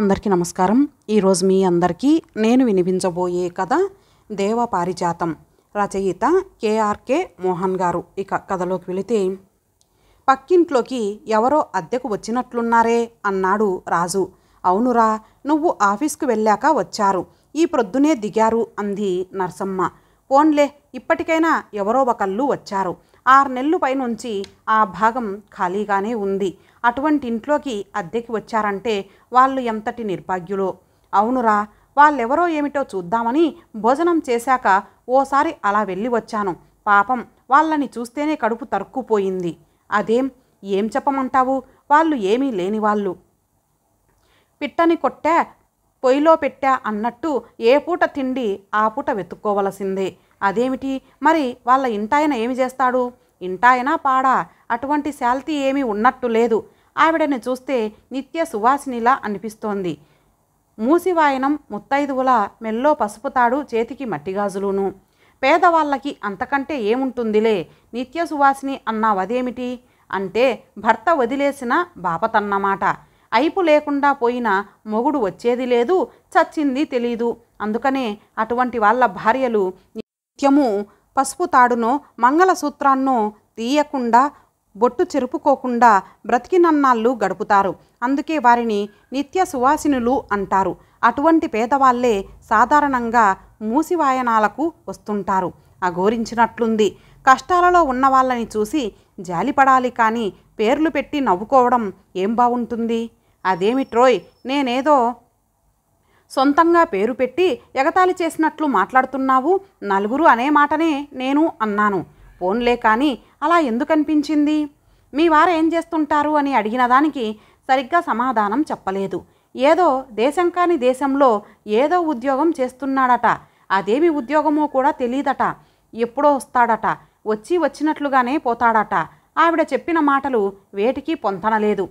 అందరికీ నమస్కారం ఈరోజు మీ అందరికీ నేను వినిపించబోయే కథ దేవ పారిజాతం రచయిత కేఆర్కే మోహన్ గారు ఇక కథలోకి వెళితే పక్కింట్లోకి ఎవరో అద్దెకు వచ్చినట్లున్నారే అన్నాడు రాజు అవునురా నువ్వు ఆఫీస్కు వెళ్ళాక వచ్చారు ఈ ప్రొద్దునే దిగారు అంది నర్సమ్మ పోన్లే ఇప్పటికైనా ఎవరో ఒకళ్ళు వచ్చారు ఆరు నెలలు పైనుంచి ఆ భాగం ఖాళీగానే ఉంది అటువంటి ఇంట్లోకి అద్దెకి వచ్చారంటే వాళ్ళు ఎంతటి నిర్భాగ్యులు అవునురా వాళ్ళెవరో ఏమిటో చూద్దామని భోజనం చేశాక ఓసారి అలా వెళ్ళి వచ్చాను పాపం వాళ్ళని చూస్తేనే కడుపు తరుక్కుపోయింది అదేం ఏం చెప్పమంటావు వాళ్ళు ఏమీ లేని వాళ్ళు పిట్టని కొట్టా పొయ్యిలో పెట్టా అన్నట్టు ఏ పూట తిండి ఆ పూట వెతుక్కోవలసిందే అదేమిటి మరి వాళ్ళ ఇంటాయన ఏమి చేస్తాడు ఇంటాయన పాడా అటువంటి శాల్తీ ఏమీ ఉన్నట్టు లేదు ఆవిడని చూస్తే నిత్య సువాసినిలా అనిపిస్తోంది మూసివాయనం ముత్తైదువుల మెల్లో పసుపుతాడు చేతికి మట్టిగాజులును పేదవాళ్ళకి అంతకంటే ఏముంటుందిలే నిత్య సువాసిని అన్నావదేమిటి అంటే భర్త వదిలేసిన బాపతన్నమాట అయిపు లేకుండా పోయిన మొగుడు వచ్చేది లేదు చచ్చింది తెలీదు అందుకనే అటువంటి వాళ్ళ భార్యలు నిత్యము పసుపు తాడును మంగళసూత్రాన్ను తీయకుండా బొట్టు చెరుపుకోకుండా బ్రతికినన్నాళ్ళు గడుపుతారు అందుకే వారిని నిత్య సువాసినులు అంటారు అటువంటి పేదవాళ్లే సాధారణంగా మూసివాయనాలకు వస్తుంటారు అఘోరించినట్లుంది కష్టాలలో ఉన్న వాళ్ళని చూసి జాలిపడాలి కానీ పేర్లు పెట్టి నవ్వుకోవడం ఏం బాగుంటుంది అదేమిట్రోయ్ నేనేదో సొంతంగా పేరు పెట్టి ఎగతాళి చేసినట్లు మాట్లాడుతున్నావు నలుగురు అనే మాటనే నేను అన్నాను పోన్లే కానీ అలా ఎందుకు అనిపించింది మీ వారు ఏం చేస్తుంటారు అని అడిగిన దానికి సరిగ్గా సమాధానం చెప్పలేదు ఏదో దేశం కాని దేశంలో ఏదో ఉద్యోగం చేస్తున్నాడట అదేమి ఉద్యోగమో కూడా తెలియదట ఎప్పుడో వస్తాడట వచ్చి వచ్చినట్లుగానే పోతాడట ఆవిడ చెప్పిన మాటలు వేటికి పొంతనలేదు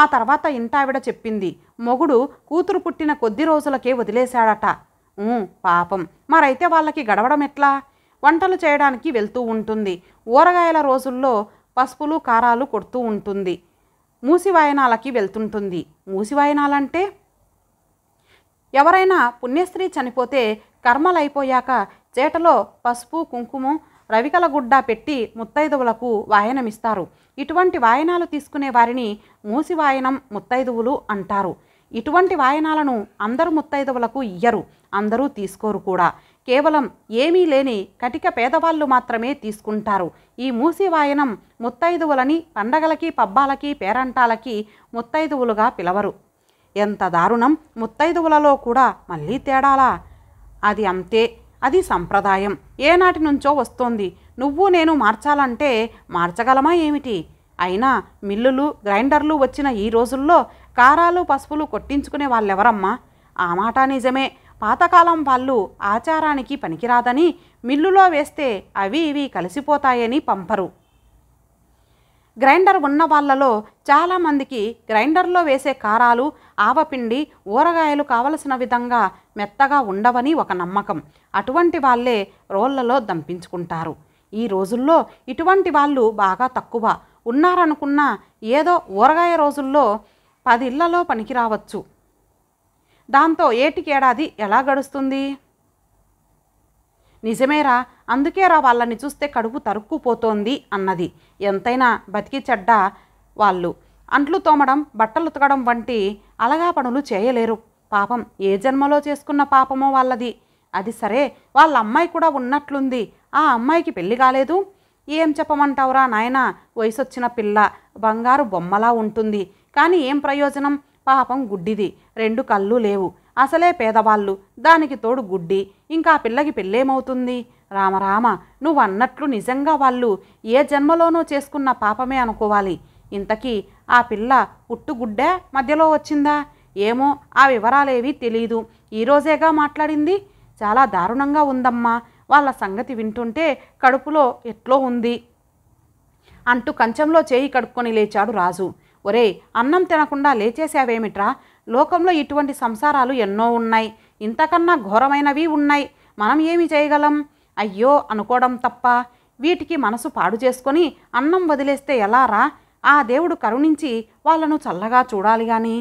ఆ తర్వాత ఇంటావిడ చెప్పింది మొగుడు కూతురు పుట్టిన కొద్ది రోజులకే వదిలేశాడట పాపం మరైతే వాళ్ళకి గడవడం ఎట్లా వంటలు చేయడానికి వెళ్తూ ఉంటుంది ఊరగాయల రోజుల్లో పసుపులు కారాలు కొడుతూ ఉంటుంది మూసివాయనాలకి వెళ్తుంటుంది మూసివాయనాలంటే ఎవరైనా పుణ్యస్త్రీ చనిపోతే కర్మలైపోయాక చేటలో పసుపు కుంకుమ రవికల గుడ్డ పెట్టి ముత్తైదువులకు వాయనమిస్తారు ఇటువంటి వాయనాలు తీసుకునే వారిని మూసి వాయనం ముత్తైదువులు అంటారు ఇటువంటి వాయనాలను అందరు ముత్తైదువులకు ఇయ్యరు అందరూ తీసుకోరు కూడా కేవలం ఏమీ లేని కటిక పేదవాళ్ళు మాత్రమే తీసుకుంటారు ఈ మూసి వాయనం ముత్తైదువులని పండగలకి పబ్బాలకి పేరంటాలకి ముత్తైదువులుగా పిలవరు ఎంత దారుణం ముత్తైదువులలో కూడా మళ్ళీ తేడాలా అది అంతే అది సంప్రదాయం ఏనాటి నుంచో వస్తోంది నువ్వు నేను మార్చాలంటే మార్చగలమా ఏమిటి అయినా మిల్లులు గ్రైండర్లు వచ్చిన ఈ రోజుల్లో కారాలు పసుపులు కొట్టించుకునే వాళ్ళెవరమ్మా ఆ మాట నిజమే పాతకాలం వాళ్ళు ఆచారానికి పనికిరాదని మిల్లులో వేస్తే అవి ఇవి కలిసిపోతాయని పంపరు గ్రైండర్ ఉన్న వాళ్ళలో చాలామందికి గ్రైండర్లో వేసే కారాలు ఆవపిండి ఊరగాయలు కావలసిన విధంగా మెత్తగా ఉండవని ఒక నమ్మకం అటువంటి వాళ్ళే రోళ్లలో దంపించుకుంటారు ఈ రోజుల్లో ఇటువంటి వాళ్ళు బాగా తక్కువ ఉన్నారనుకున్న ఏదో ఊరగాయ రోజుల్లో పదిళ్లలో పనికిరావచ్చు దాంతో ఏటికేడాది ఎలా గడుస్తుంది నిజమేరా అందుకేరా వాళ్ళని చూస్తే కడుపు తరుక్కుపోతోంది అన్నది ఎంతైనా బతికి చెడ్డ వాళ్ళు అంట్లు తోమడం బట్టలు ఉతకడం వంటి అలగా పనులు చేయలేరు పాపం ఏ జన్మలో చేసుకున్న పాపమో వాళ్ళది అది సరే వాళ్ళ అమ్మాయి కూడా ఉన్నట్లుంది ఆ అమ్మాయికి పెళ్లి కాలేదు ఏం చెప్పమంటావురా నాయన వయసొచ్చిన పిల్ల బంగారు బొమ్మలా ఉంటుంది కానీ ఏం ప్రయోజనం పాపం గుడ్డిది రెండు కళ్ళు లేవు అసలే పేదవాళ్ళు దానికి తోడు గుడ్డి ఇంకా పిల్లకి పెళ్ళేమవుతుంది రామరామ నువ్వు అన్నట్లు నిజంగా వాళ్ళు ఏ జన్మలోనో చేసుకున్న పాపమే అనుకోవాలి ఇంతకీ ఆ పిల్ల ఉట్టుగుడ్డే మధ్యలో వచ్చిందా ఏమో ఆ వివరాలేవి తెలీదు ఈరోజేగా మాట్లాడింది చాలా దారుణంగా ఉందమ్మా వాళ్ళ సంగతి వింటుంటే కడుపులో ఎట్లో ఉంది అంటూ కంచంలో చేయి కడుక్కొని లేచాడు రాజు ఒరే అన్నం తినకుండా లేచేసావేమిట్రా లోకంలో ఇటువంటి సంసారాలు ఎన్నో ఉన్నాయి ఇంతకన్నా ఘోరమైనవి ఉన్నాయి మనం ఏమి చేయగలం అయ్యో అనుకోవడం తప్ప వీటికి మనసు పాడు చేసుకొని అన్నం వదిలేస్తే ఎలా రా ఆ దేవుడు కరుణించి వాళ్ళను చల్లగా చూడాలి గాని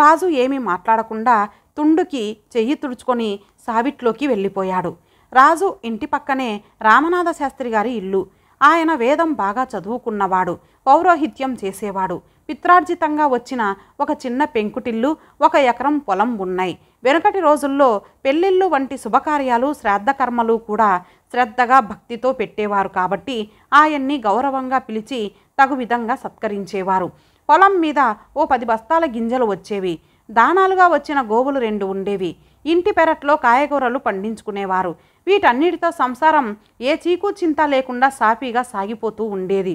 రాజు ఏమీ మాట్లాడకుండా తుండుకి చెయ్యి తుడుచుకొని సావిట్లోకి వెళ్ళిపోయాడు రాజు ఇంటి పక్కనే రామనాథ శాస్త్రి గారి ఇల్లు ఆయన వేదం బాగా చదువుకున్నవాడు పౌరోహిత్యం చేసేవాడు పిత్రార్జితంగా వచ్చిన ఒక చిన్న పెంకుటిల్లు ఒక ఎకరం పొలం ఉన్నాయి వెనకటి రోజుల్లో పెళ్ళిళ్ళు వంటి శుభకార్యాలు శ్రాద్ధకర్మలు కూడా శ్రద్ధగా భక్తితో పెట్టేవారు కాబట్టి ఆయన్ని గౌరవంగా పిలిచి తగు విధంగా సత్కరించేవారు పొలం మీద ఓ పది బస్తాల గింజలు వచ్చేవి దానాలుగా వచ్చిన గోవులు రెండు ఉండేవి ఇంటి పెరట్లో కాయగూరలు పండించుకునేవారు వీటన్నిటితో సంసారం ఏ చీకు చింత లేకుండా సాఫీగా సాగిపోతూ ఉండేది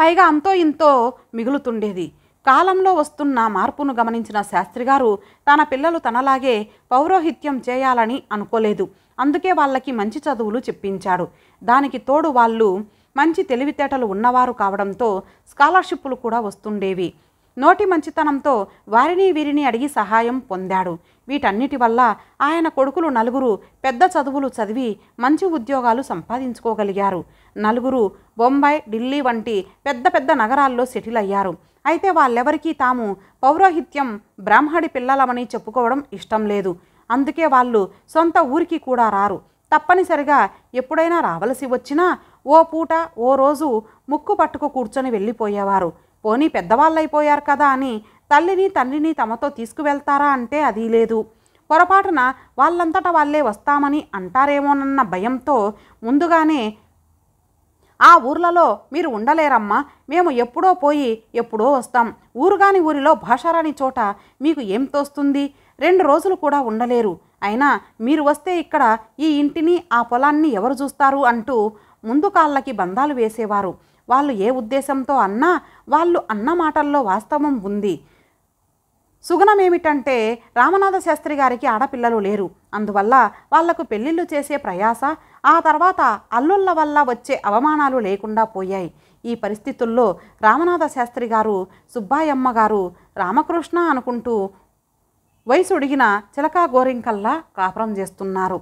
పైగా అంతో ఇంతో మిగులుతుండేది కాలంలో వస్తున్న మార్పును గమనించిన శాస్త్రి గారు తన పిల్లలు తనలాగే పౌరోహిత్యం చేయాలని అనుకోలేదు అందుకే వాళ్ళకి మంచి చదువులు చెప్పించాడు దానికి తోడు వాళ్ళు మంచి తెలివితేటలు ఉన్నవారు కావడంతో స్కాలర్షిప్లు కూడా వస్తుండేవి నోటి మంచితనంతో వారిని వీరిని అడిగి సహాయం పొందాడు వీటన్నిటి వల్ల ఆయన కొడుకులు నలుగురు పెద్ద చదువులు చదివి మంచి ఉద్యోగాలు సంపాదించుకోగలిగారు నలుగురు బొంబాయి ఢిల్లీ వంటి పెద్ద పెద్ద నగరాల్లో సెటిల్ అయ్యారు అయితే వాళ్ళెవరికీ తాము పౌరోహిత్యం బ్రాహ్మడి పిల్లలమని చెప్పుకోవడం ఇష్టం లేదు అందుకే వాళ్ళు సొంత ఊరికి కూడా రారు తప్పనిసరిగా ఎప్పుడైనా రావలసి వచ్చినా ఓ పూట ఓ రోజు ముక్కు పట్టుకు కూర్చొని వెళ్ళిపోయేవారు పోనీ పెద్దవాళ్ళైపోయారు కదా అని తల్లిని తండ్రిని తమతో తీసుకువెళ్తారా అంటే అది లేదు పొరపాటున వాళ్ళంతటా వాళ్ళే వస్తామని అంటారేమోనన్న భయంతో ముందుగానే ఆ ఊర్లలో మీరు ఉండలేరమ్మా మేము ఎప్పుడో పోయి ఎప్పుడో వస్తాం ఊరుగాని ఊరిలో భాషారాని చోట మీకు ఏం తోస్తుంది రెండు రోజులు కూడా ఉండలేరు అయినా మీరు వస్తే ఇక్కడ ఈ ఇంటిని ఆ పొలాన్ని ఎవరు చూస్తారు అంటూ ముందు కాళ్ళకి బంధాలు వేసేవారు వాళ్ళు ఏ ఉద్దేశంతో అన్నా వాళ్ళు అన్న మాటల్లో వాస్తవం ఉంది సుగుణమేమిటంటే రామనాథ శాస్త్రి గారికి ఆడపిల్లలు లేరు అందువల్ల వాళ్లకు పెళ్లిళ్ళు చేసే ప్రయాస ఆ తర్వాత అల్లుళ్ళ వల్ల వచ్చే అవమానాలు లేకుండా పోయాయి ఈ పరిస్థితుల్లో రామనాథ శాస్త్రి గారు సుబ్బాయమ్మ గారు రామకృష్ణ అనుకుంటూ ఉడిగిన చిలకా గోరింకల్లా కాపురం చేస్తున్నారు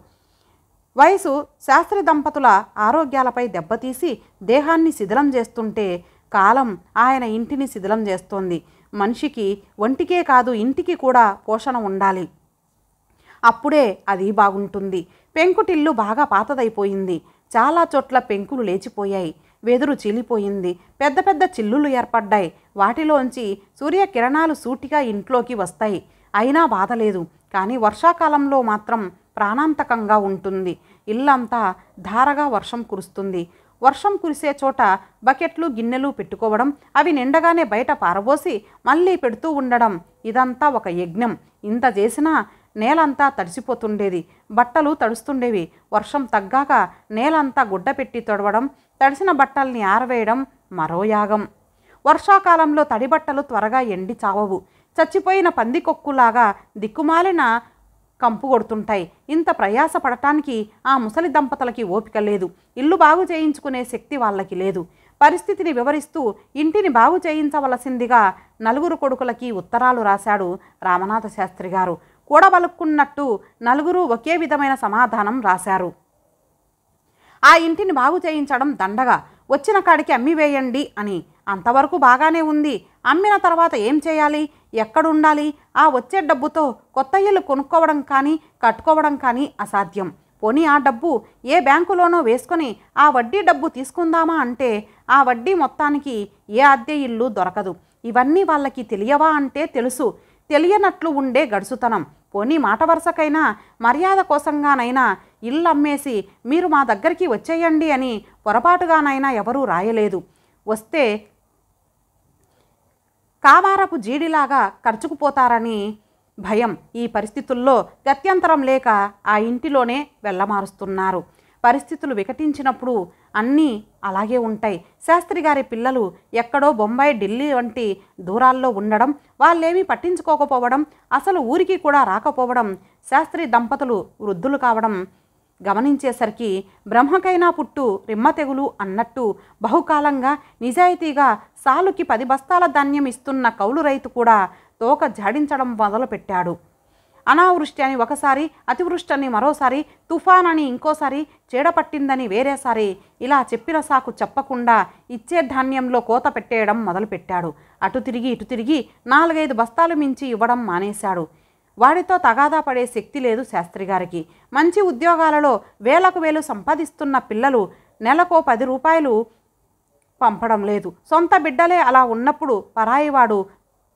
వయసు శాస్త్రి దంపతుల ఆరోగ్యాలపై దెబ్బతీసి దేహాన్ని శిథిలం చేస్తుంటే కాలం ఆయన ఇంటిని శిథిలం చేస్తోంది మనిషికి ఒంటికే కాదు ఇంటికి కూడా పోషణ ఉండాలి అప్పుడే అది బాగుంటుంది పెంకుటిల్లు బాగా పాతదైపోయింది చాలా చోట్ల పెంకులు లేచిపోయాయి వెదురు చీలిపోయింది పెద్ద పెద్ద చిల్లులు ఏర్పడ్డాయి వాటిలోంచి సూర్యకిరణాలు సూటిగా ఇంట్లోకి వస్తాయి అయినా బాధలేదు కానీ వర్షాకాలంలో మాత్రం ప్రాణాంతకంగా ఉంటుంది ఇల్లంతా ధారగా వర్షం కురుస్తుంది వర్షం కురిసే చోట బకెట్లు గిన్నెలు పెట్టుకోవడం అవి నిండగానే బయట పారబోసి మళ్ళీ పెడుతూ ఉండడం ఇదంతా ఒక యజ్ఞం ఇంత చేసినా నేలంతా తడిసిపోతుండేది బట్టలు తడుస్తుండేవి వర్షం తగ్గాక నేలంతా గుడ్డ పెట్టి తొడవడం తడిసిన బట్టల్ని ఆరవేయడం మరో యాగం వర్షాకాలంలో తడి బట్టలు త్వరగా ఎండి చావవు చచ్చిపోయిన పందికొక్కులాగా దిక్కుమాలిన కంపు కొడుతుంటాయి ఇంత ప్రయాస పడటానికి ఆ ముసలి దంపతులకి ఓపిక లేదు ఇల్లు బాగు చేయించుకునే శక్తి వాళ్ళకి లేదు పరిస్థితిని వివరిస్తూ ఇంటిని బాగు చేయించవలసిందిగా నలుగురు కొడుకులకి ఉత్తరాలు రాశాడు రామనాథ శాస్త్రి గారు కూడబలుక్కున్నట్టు నలుగురు ఒకే విధమైన సమాధానం రాశారు ఆ ఇంటిని బాగు చేయించడం దండగా వచ్చిన కాడికి అమ్మివేయండి అని అంతవరకు బాగానే ఉంది అమ్మిన తర్వాత ఏం చేయాలి ఎక్కడుండాలి ఆ వచ్చే డబ్బుతో కొత్త ఇల్లు కొనుక్కోవడం కానీ కట్టుకోవడం కానీ అసాధ్యం పోనీ ఆ డబ్బు ఏ బ్యాంకులోనో వేసుకొని ఆ వడ్డీ డబ్బు తీసుకుందామా అంటే ఆ వడ్డీ మొత్తానికి ఏ అద్దె ఇల్లు దొరకదు ఇవన్నీ వాళ్ళకి తెలియవా అంటే తెలుసు తెలియనట్లు ఉండే గడుసుతనం పోనీ మాట వరుసకైనా మర్యాద కోసంగానైనా ఇల్లు అమ్మేసి మీరు మా దగ్గరికి వచ్చేయండి అని పొరపాటుగానైనా ఎవరూ రాయలేదు వస్తే కావారపు జీడిలాగా ఖర్చుకుపోతారని భయం ఈ పరిస్థితుల్లో గత్యంతరం లేక ఆ ఇంటిలోనే వెళ్ళమారుస్తున్నారు పరిస్థితులు వికటించినప్పుడు అన్నీ అలాగే ఉంటాయి శాస్త్రి గారి పిల్లలు ఎక్కడో బొంబాయి ఢిల్లీ వంటి దూరాల్లో ఉండడం వాళ్ళేమీ పట్టించుకోకపోవడం అసలు ఊరికి కూడా రాకపోవడం శాస్త్రి దంపతులు వృద్ధులు కావడం గమనించేసరికి బ్రహ్మకైనా పుట్టు రిమ్మ తెగులు అన్నట్టు బహుకాలంగా నిజాయితీగా సాలుకి పది బస్తాల ధాన్యం ఇస్తున్న కౌలు రైతు కూడా తోక జాడించడం మొదలుపెట్టాడు అనావృష్టి అని ఒకసారి అతివృష్టి అని మరోసారి తుఫాన్ అని ఇంకోసారి చీడపట్టిందని వేరేసారి ఇలా చెప్పిన సాకు చెప్పకుండా ఇచ్చే ధాన్యంలో కోత పెట్టేయడం మొదలుపెట్టాడు అటు తిరిగి ఇటు తిరిగి నాలుగైదు బస్తాలు మించి ఇవ్వడం మానేశాడు వాడితో తగాదా పడే శక్తి లేదు శాస్త్రి గారికి మంచి ఉద్యోగాలలో వేలకు వేలు సంపాదిస్తున్న పిల్లలు నెలకో పది రూపాయలు పంపడం లేదు సొంత బిడ్డలే అలా ఉన్నప్పుడు పరాయివాడు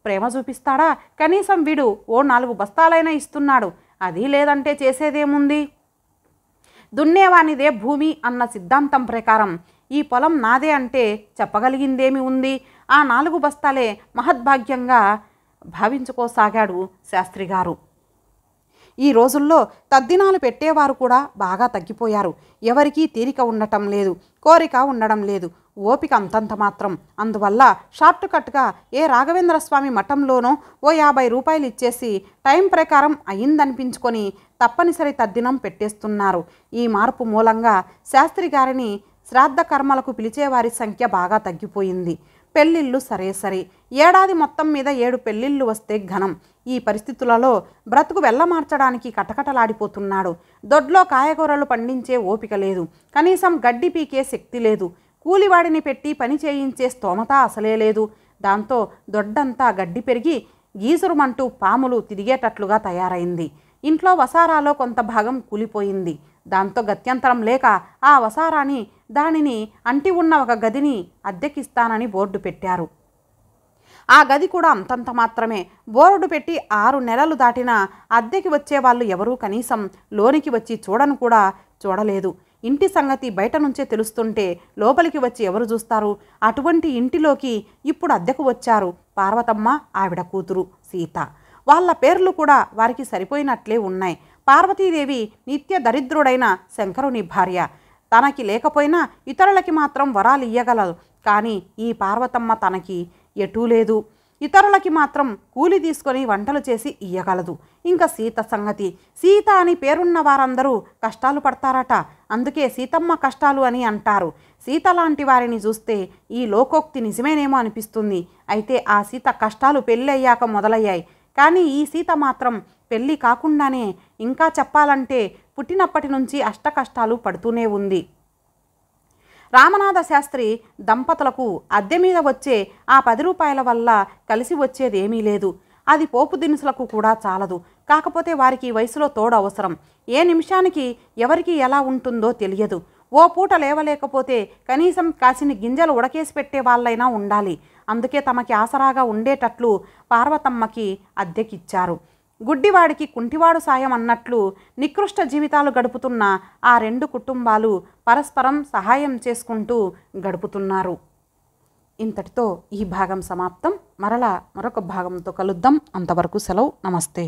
ప్రేమ చూపిస్తాడా కనీసం వీడు ఓ నాలుగు బస్తాలైనా ఇస్తున్నాడు అది లేదంటే చేసేదేముంది దున్నేవానిదే భూమి అన్న సిద్ధాంతం ప్రకారం ఈ పొలం నాదే అంటే చెప్పగలిగిందేమి ఉంది ఆ నాలుగు బస్తాలే మహద్భాగ్యంగా భావించుకోసాగాడు శాస్త్రిగారు ఈ రోజుల్లో తద్దినాలు పెట్టేవారు కూడా బాగా తగ్గిపోయారు ఎవరికీ తీరిక ఉండటం లేదు కోరిక ఉండడం లేదు ఓపిక అంతంత మాత్రం అందువల్ల షార్ట్ కట్గా ఏ రాఘవేంద్ర స్వామి మఠంలోనో ఓ యాభై రూపాయలు ఇచ్చేసి టైం ప్రకారం అయిందనిపించుకొని తప్పనిసరి తద్దినం పెట్టేస్తున్నారు ఈ మార్పు మూలంగా శాస్త్రి గారిని శ్రాద్ధ కర్మలకు పిలిచేవారి సంఖ్య బాగా తగ్గిపోయింది పెళ్ళిళ్ళు సరే సరే ఏడాది మొత్తం మీద ఏడు పెళ్ళిళ్ళు వస్తే ఘనం ఈ పరిస్థితులలో బ్రతుకు వెళ్ళమార్చడానికి కటకటలాడిపోతున్నాడు దొడ్లో కాయగూరలు పండించే ఓపిక లేదు కనీసం గడ్డి పీకే శక్తి లేదు కూలివాడిని పెట్టి పని చేయించే స్తోమత అసలే లేదు దాంతో దొడ్డంతా గడ్డి పెరిగి గీసురుమంటూ పాములు తిరిగేటట్లుగా తయారైంది ఇంట్లో వసారాలో కొంత భాగం కూలిపోయింది దాంతో గత్యంతరం లేక ఆ వసారాన్ని దానిని అంటి ఉన్న ఒక గదిని అద్దెకిస్తానని బోర్డు పెట్టారు ఆ గది కూడా అంతంత మాత్రమే బోర్డు పెట్టి ఆరు నెలలు దాటినా అద్దెకి వచ్చేవాళ్ళు ఎవరూ కనీసం లోనికి వచ్చి చూడను కూడా చూడలేదు ఇంటి సంగతి బయట నుంచే తెలుస్తుంటే లోపలికి వచ్చి ఎవరు చూస్తారు అటువంటి ఇంటిలోకి ఇప్పుడు అద్దెకు వచ్చారు పార్వతమ్మ ఆవిడ కూతురు సీత వాళ్ళ పేర్లు కూడా వారికి సరిపోయినట్లే ఉన్నాయి పార్వతీదేవి నిత్య దరిద్రుడైన శంకరుని భార్య తనకి లేకపోయినా ఇతరులకి మాత్రం వరాలు ఇయ్యగలదు కానీ ఈ పార్వతమ్మ తనకి ఎటూ లేదు ఇతరులకి మాత్రం కూలి తీసుకొని వంటలు చేసి ఇయ్యగలదు ఇంకా సీత సంగతి సీత అని పేరున్న వారందరూ కష్టాలు పడతారట అందుకే సీతమ్మ కష్టాలు అని అంటారు సీత లాంటి వారిని చూస్తే ఈ లోకోక్తి నిజమేనేమో అనిపిస్తుంది అయితే ఆ సీత కష్టాలు పెళ్ళయ్యాక మొదలయ్యాయి కానీ ఈ సీత మాత్రం పెళ్ళి కాకుండానే ఇంకా చెప్పాలంటే పుట్టినప్పటి నుంచి అష్టకష్టాలు పడుతూనే ఉంది రామనాథ శాస్త్రి దంపతులకు అద్దె మీద వచ్చే ఆ పది రూపాయల వల్ల కలిసి వచ్చేది ఏమీ లేదు అది పోపు దినుసులకు కూడా చాలదు కాకపోతే వారికి వయసులో తోడు అవసరం ఏ నిమిషానికి ఎవరికి ఎలా ఉంటుందో తెలియదు ఓ పూట లేవలేకపోతే కనీసం కాసిని గింజలు ఉడకేసి పెట్టే వాళ్ళైనా ఉండాలి అందుకే తమకి ఆసరాగా ఉండేటట్లు పార్వతమ్మకి అద్దెకిచ్చారు గుడ్డివాడికి కుంటివాడు సాయం అన్నట్లు నికృష్ట జీవితాలు గడుపుతున్న ఆ రెండు కుటుంబాలు పరస్పరం సహాయం చేసుకుంటూ గడుపుతున్నారు ఇంతటితో ఈ భాగం సమాప్తం మరలా మరొక భాగంతో కలుద్దాం అంతవరకు సెలవు నమస్తే